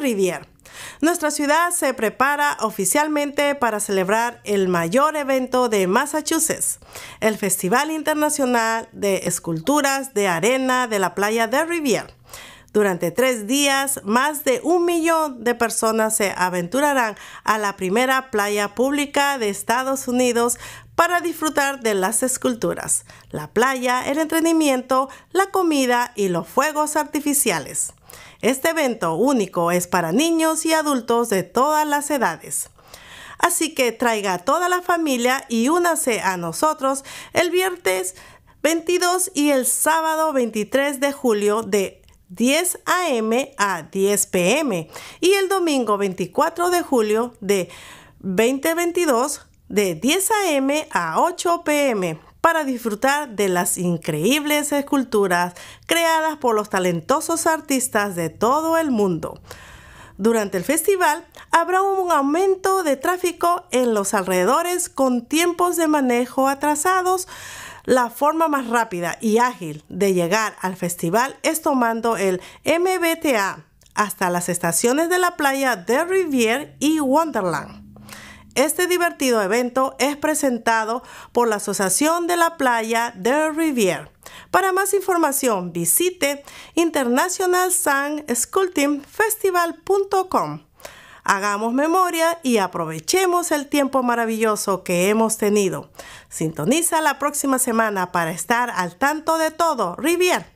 Rivière. Nuestra ciudad se prepara oficialmente para celebrar el mayor evento de Massachusetts, el Festival Internacional de Esculturas de Arena de la Playa de Rivière. Durante tres días, más de un millón de personas se aventurarán a la primera playa pública de Estados Unidos para disfrutar de las esculturas, la playa, el entretenimiento, la comida y los fuegos artificiales. Este evento único es para niños y adultos de todas las edades. Así que traiga a toda la familia y únase a nosotros el viernes 22 y el sábado 23 de julio de 10 a.m. a 10 p.m. y el domingo 24 de julio de 2022 de 10 a.m. a 8 p.m. para disfrutar de las increíbles esculturas creadas por los talentosos artistas de todo el mundo. Durante el festival habrá un aumento de tráfico en los alrededores con tiempos de manejo atrasados la forma más rápida y ágil de llegar al festival es tomando el MBTA hasta las estaciones de la playa de Rivier y Wonderland. Este divertido evento es presentado por la Asociación de la Playa de Rivier. Para más información visite festival.com. Hagamos memoria y aprovechemos el tiempo maravilloso que hemos tenido. Sintoniza la próxima semana para estar al tanto de todo. Rivier.